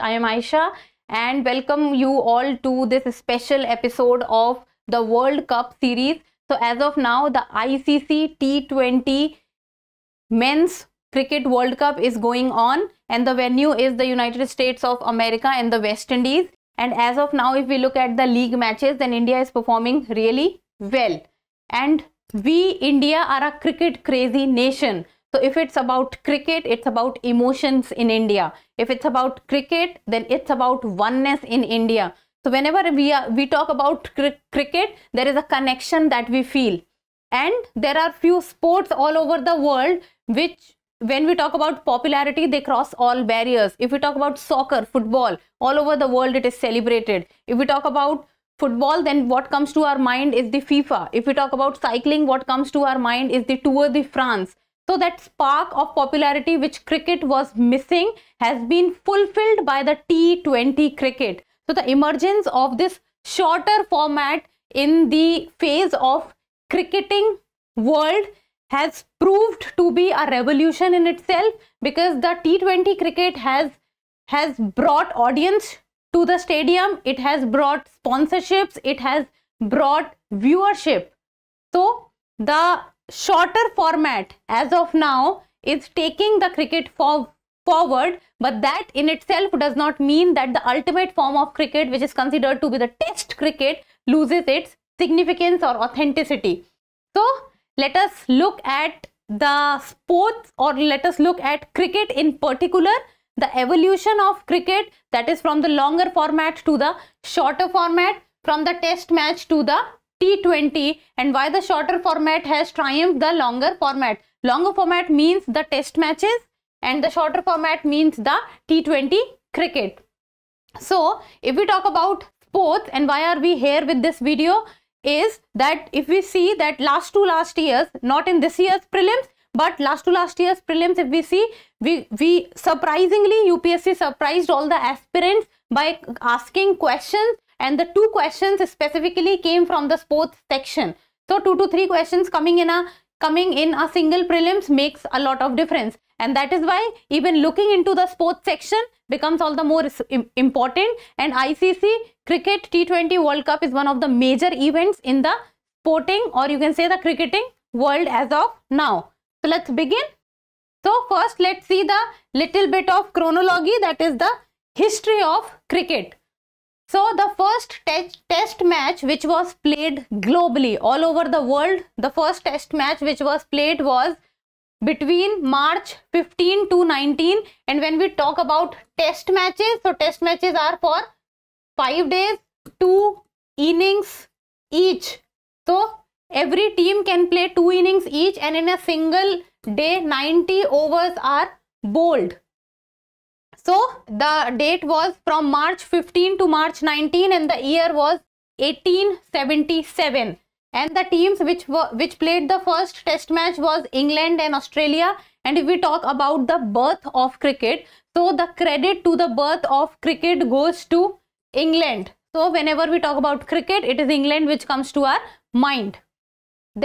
I am Aisha and welcome you all to this special episode of the World Cup series. So, as of now, the ICC T20 Men's Cricket World Cup is going on, and the venue is the United States of America and the West Indies. And as of now, if we look at the league matches, then India is performing really well. And we, India, are a cricket crazy nation. So if it's about cricket, it's about emotions in India. If it's about cricket, then it's about oneness in India. So whenever we, are, we talk about cr cricket, there is a connection that we feel. And there are few sports all over the world which when we talk about popularity, they cross all barriers. If we talk about soccer, football, all over the world it is celebrated. If we talk about football, then what comes to our mind is the FIFA. If we talk about cycling, what comes to our mind is the Tour de France. So that spark of popularity which cricket was missing has been fulfilled by the T20 cricket. So the emergence of this shorter format in the phase of cricketing world has proved to be a revolution in itself because the T20 cricket has has brought audience to the stadium it has brought sponsorships it has brought viewership so the shorter format as of now is taking the cricket for forward but that in itself does not mean that the ultimate form of cricket which is considered to be the test cricket loses its significance or authenticity so let us look at the sports or let us look at cricket in particular the evolution of cricket that is from the longer format to the shorter format from the test match to the T20 and why the shorter format has triumphed the longer format. Longer format means the test matches and the shorter format means the T20 cricket. So if we talk about sports and why are we here with this video is that if we see that last two last years, not in this year's prelims, but last two last year's prelims if we see we we surprisingly upsc surprised all the aspirants by asking questions and the two questions specifically came from the sports section. So two to three questions coming in a coming in a single prelims makes a lot of difference and that is why even looking into the sports section becomes all the more important and ICC cricket T20 World Cup is one of the major events in the sporting or you can say the cricketing world as of now. So let's begin. So first let's see the little bit of chronology that is the history of cricket. So the first te test match which was played globally all over the world, the first test match which was played was between March 15 to 19 and when we talk about test matches, so test matches are for 5 days, 2 innings each. So every team can play 2 innings each and in a single day 90 overs are bowled. So the date was from March 15 to March 19 and the year was 1877 and the teams which were which played the first test match was England and Australia and if we talk about the birth of cricket so the credit to the birth of cricket goes to England so whenever we talk about cricket it is England which comes to our mind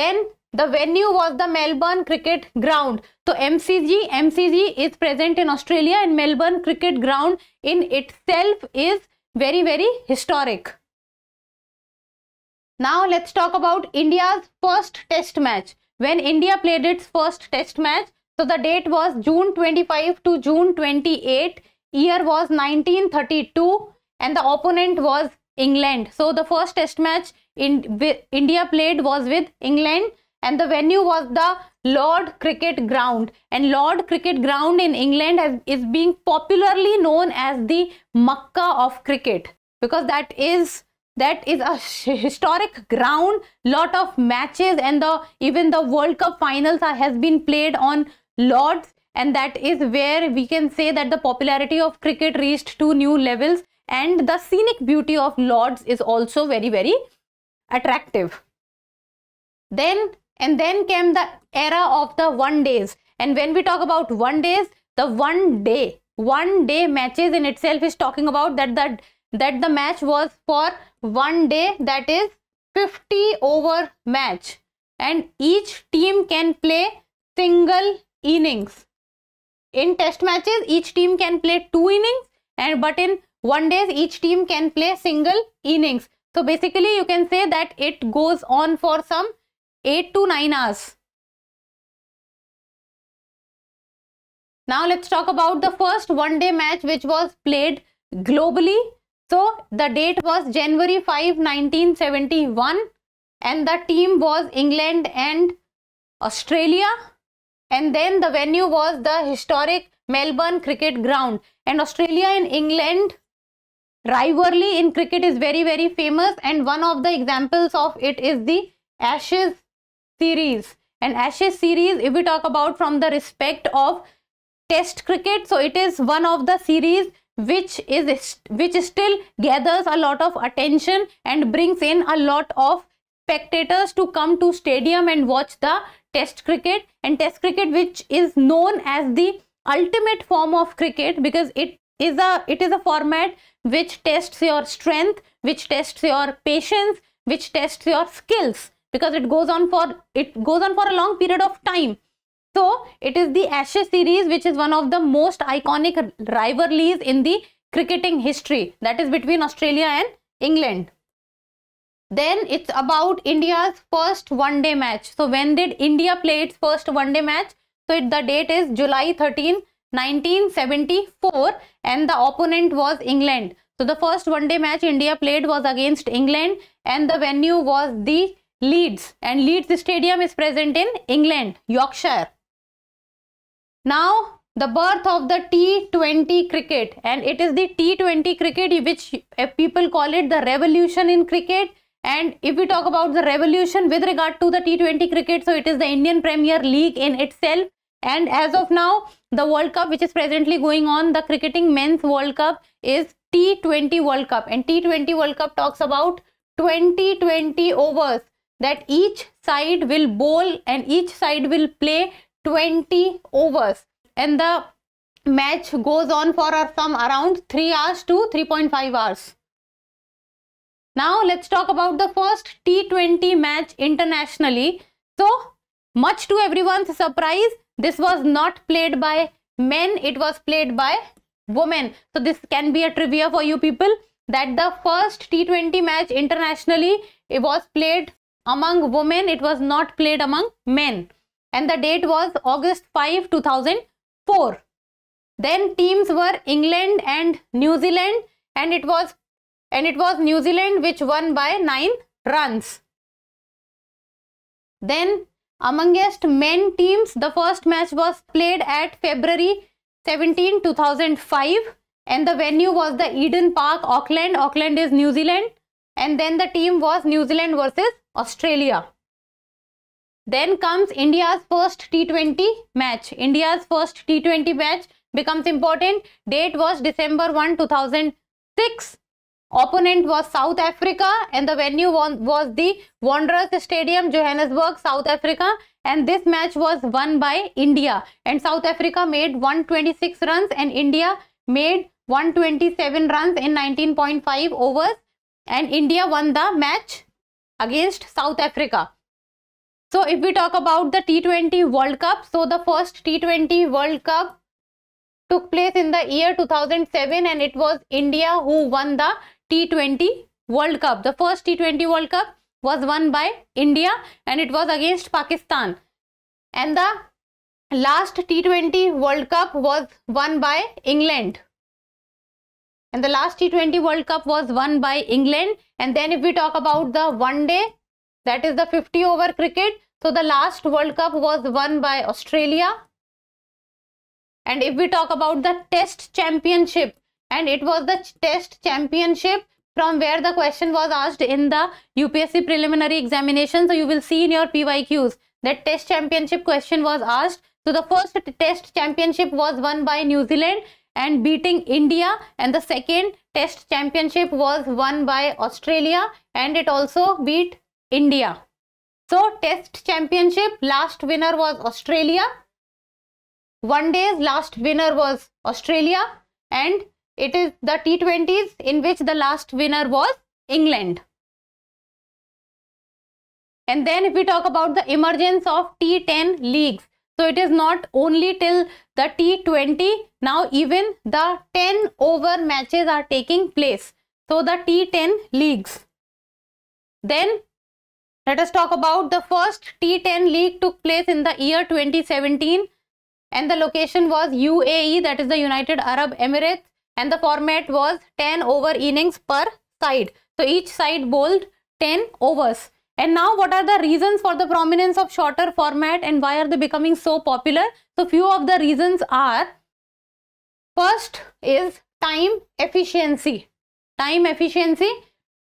then the venue was the Melbourne Cricket Ground. So MCG, MCG is present in Australia and Melbourne Cricket Ground in itself is very, very historic. Now let's talk about India's first test match. When India played its first test match, so the date was June 25 to June 28, year was 1932 and the opponent was England. So the first test match in, India played was with England and the venue was the Lord Cricket Ground. And Lord Cricket Ground in England has, is being popularly known as the Makkah of cricket because that is that is a historic ground lot of matches and the even the world cup finals are, has been played on lords and that is where we can say that the popularity of cricket reached to new levels and the scenic beauty of lords is also very very attractive then and then came the era of the one days. And when we talk about one days, the one day, one day matches in itself is talking about that the, that the match was for one day that is 50 over match. And each team can play single innings. In test matches, each team can play two innings and but in one days each team can play single innings. So basically you can say that it goes on for some 8 to 9 hours. Now let's talk about the first one day match which was played globally. So the date was January 5, 1971 and the team was England and Australia and then the venue was the historic Melbourne cricket ground and Australia and England rivalry in cricket is very very famous and one of the examples of it is the Ashes series and ashes series if we talk about from the respect of test cricket so it is one of the series which is which still gathers a lot of attention and brings in a lot of spectators to come to stadium and watch the test cricket and test cricket which is known as the ultimate form of cricket because it is a it is a format which tests your strength which tests your patience which tests your skills because it goes on for it goes on for a long period of time so it is the ashes series which is one of the most iconic rivalries in the cricketing history that is between australia and england then it's about india's first one day match so when did india play its first one day match so it, the date is july 13 1974 and the opponent was england so the first one day match india played was against england and the venue was the Leeds and Leeds Stadium is present in England, Yorkshire. Now the birth of the T20 cricket and it is the T20 cricket which eh, people call it the revolution in cricket and if we talk about the revolution with regard to the T20 cricket so it is the Indian Premier League in itself and as of now the World Cup which is presently going on the cricketing men's World Cup is T20 World Cup and T20 World Cup talks about 2020 overs that each side will bowl and each side will play 20 overs and the match goes on for from around 3 hours to 3.5 hours. Now let's talk about the first T20 match internationally. So much to everyone's surprise, this was not played by men, it was played by women. So this can be a trivia for you people that the first T20 match internationally it was played among women. It was not played among men. And the date was August 5, 2004. Then teams were England and New Zealand and it was and it was New Zealand which won by 9 runs. Then amongst men teams the first match was played at February 17, 2005 and the venue was the Eden Park, Auckland. Auckland is New Zealand and then the team was New Zealand versus Australia. Then comes India's first T20 match. India's first T20 match becomes important. Date was December 1, 2006. Opponent was South Africa and the venue was the Wanderers Stadium, Johannesburg, South Africa. And this match was won by India. And South Africa made 126 runs and India made 127 runs in 19.5 overs and India won the match against South Africa. So if we talk about the T20 World Cup, so the first T20 World Cup took place in the year 2007 and it was India who won the T20 World Cup. The first T20 World Cup was won by India and it was against Pakistan. And the last T20 World Cup was won by England. And the last T20 World Cup was won by England. And then if we talk about the one day, that is the 50 over cricket. So the last World Cup was won by Australia. And if we talk about the Test Championship, and it was the Test Championship from where the question was asked in the UPSC preliminary examination. So you will see in your PYQs that Test Championship question was asked. So the first Test Championship was won by New Zealand and beating India and the second test championship was won by Australia and it also beat India. So test championship last winner was Australia. One day's last winner was Australia and it is the T20s in which the last winner was England. And then if we talk about the emergence of T10 leagues, so it is not only till the T20, now even the 10 over matches are taking place. So the T10 leagues. Then let us talk about the first T10 league took place in the year 2017 and the location was UAE that is the United Arab Emirates and the format was 10 over innings per side. So each side bowled 10 overs. And now what are the reasons for the prominence of shorter format and why are they becoming so popular? So few of the reasons are, first is time efficiency. Time efficiency,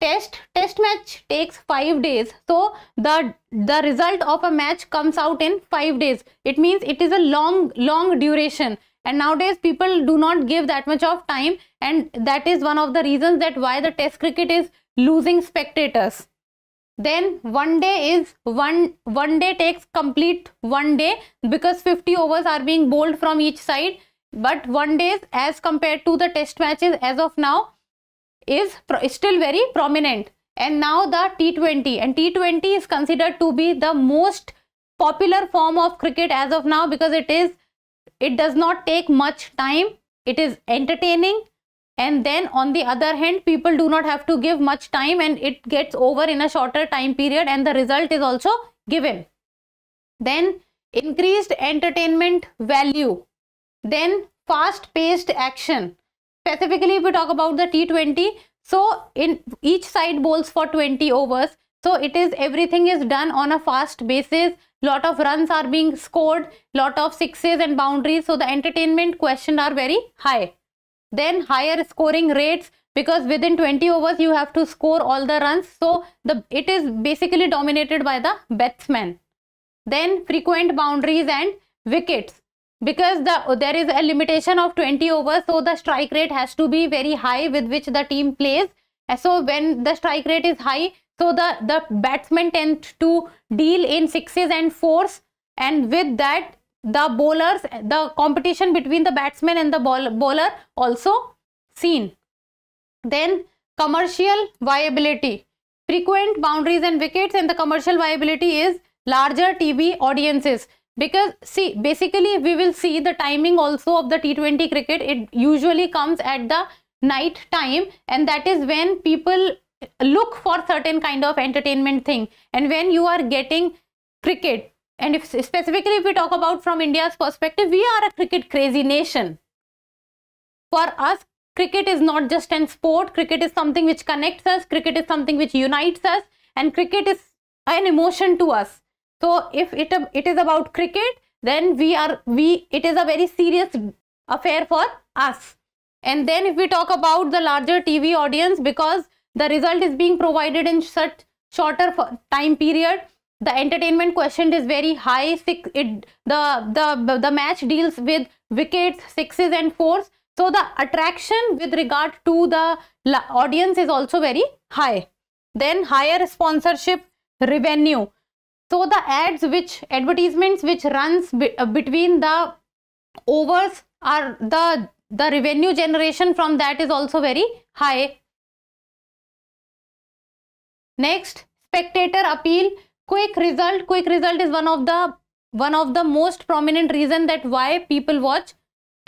test, test match takes 5 days. So the, the result of a match comes out in 5 days. It means it is a long, long duration and nowadays people do not give that much of time and that is one of the reasons that why the test cricket is losing spectators then one day is one one day takes complete one day because 50 overs are being bowled from each side but one day, as compared to the test matches as of now is still very prominent and now the T20 and T20 is considered to be the most popular form of cricket as of now because it is it does not take much time it is entertaining and then on the other hand people do not have to give much time and it gets over in a shorter time period and the result is also given then increased entertainment value then fast paced action specifically if we talk about the t20 so in each side bowls for 20 overs so it is everything is done on a fast basis lot of runs are being scored lot of sixes and boundaries so the entertainment question are very high then higher scoring rates because within 20 overs you have to score all the runs so the it is basically dominated by the batsman then frequent boundaries and wickets because the there is a limitation of 20 overs so the strike rate has to be very high with which the team plays so when the strike rate is high so the the batsmen tend to deal in sixes and fours and with that the bowlers, the competition between the batsman and the bowler also seen. Then commercial viability. Frequent boundaries and wickets and the commercial viability is larger TV audiences. Because see, basically we will see the timing also of the T20 cricket. It usually comes at the night time and that is when people look for certain kind of entertainment thing. And when you are getting cricket and if specifically if we talk about from India's perspective, we are a cricket crazy nation. For us, cricket is not just an sport. Cricket is something which connects us. Cricket is something which unites us. And cricket is an emotion to us. So if it, it is about cricket, then we are, we, it is a very serious affair for us. And then if we talk about the larger TV audience, because the result is being provided in such shorter time period, the entertainment quotient is very high six it the the the match deals with wickets sixes and fours so the attraction with regard to the audience is also very high then higher sponsorship revenue so the ads which advertisements which runs uh, between the overs are the the revenue generation from that is also very high next spectator appeal quick result quick result is one of the one of the most prominent reason that why people watch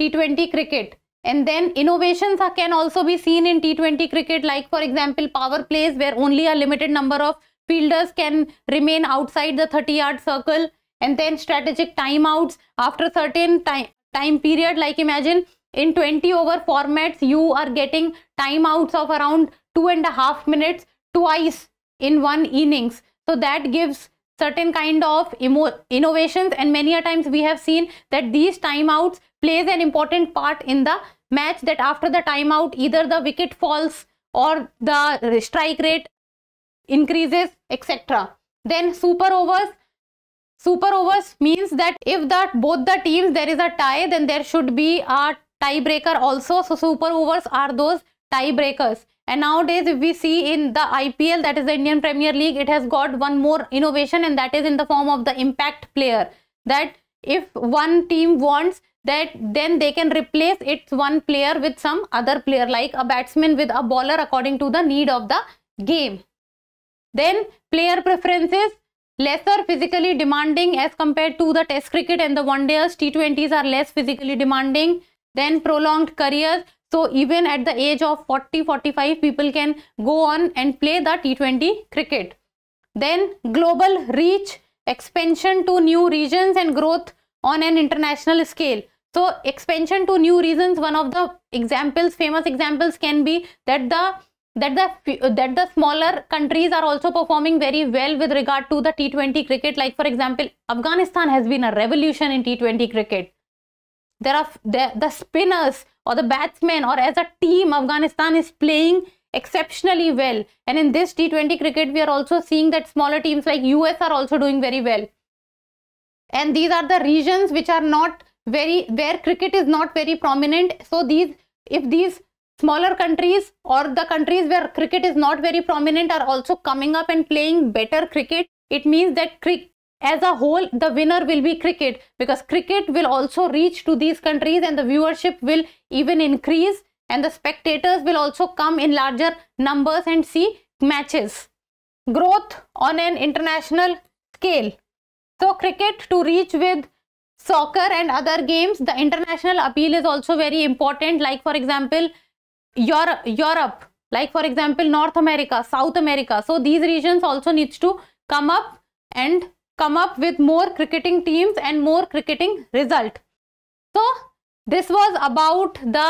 t20 cricket and then innovations can also be seen in t20 cricket like for example power plays where only a limited number of fielders can remain outside the 30 yard circle and then strategic timeouts after certain time time period like imagine in 20 over formats you are getting timeouts of around two and a half minutes twice in one innings so that gives certain kind of innovations and many a times we have seen that these timeouts plays an important part in the match that after the timeout either the wicket falls or the strike rate increases etc. Then super overs. Super overs means that if that both the teams there is a tie then there should be a tiebreaker also. So super overs are those tiebreakers. And nowadays, if we see in the IPL, that is the Indian Premier League, it has got one more innovation and that is in the form of the impact player. That if one team wants that then they can replace its one player with some other player like a batsman with a bowler according to the need of the game. Then player preferences lesser physically demanding as compared to the test cricket and the one days T20s are less physically demanding. Then prolonged careers so even at the age of 40-45 people can go on and play the T20 cricket. Then global reach, expansion to new regions and growth on an international scale. So expansion to new regions, one of the examples, famous examples can be that the that the that the smaller countries are also performing very well with regard to the T20 cricket. Like for example, Afghanistan has been a revolution in T20 cricket. There are the, the spinners or the batsmen or as a team Afghanistan is playing exceptionally well and in this T20 cricket we are also seeing that smaller teams like US are also doing very well and these are the regions which are not very where cricket is not very prominent so these if these smaller countries or the countries where cricket is not very prominent are also coming up and playing better cricket it means that cri as a whole the winner will be cricket because cricket will also reach to these countries and the viewership will even increase and the spectators will also come in larger numbers and see matches growth on an international scale so cricket to reach with soccer and other games the international appeal is also very important like for example europe, europe like for example north america south america so these regions also needs to come up and come up with more cricketing teams and more cricketing result so this was about the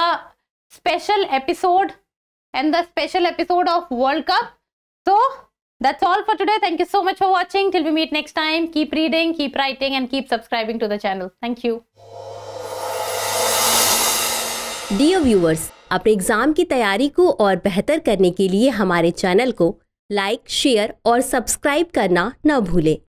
special episode and the special episode of world cup so that's all for today thank you so much for watching till we meet next time keep reading keep writing and keep subscribing to the channel thank you dear viewers अपने exam की तैयारी को और बेहतर करने के लिए हमारे चैनल को लाइक शेयर और सब्सक्राइब करना न भूलें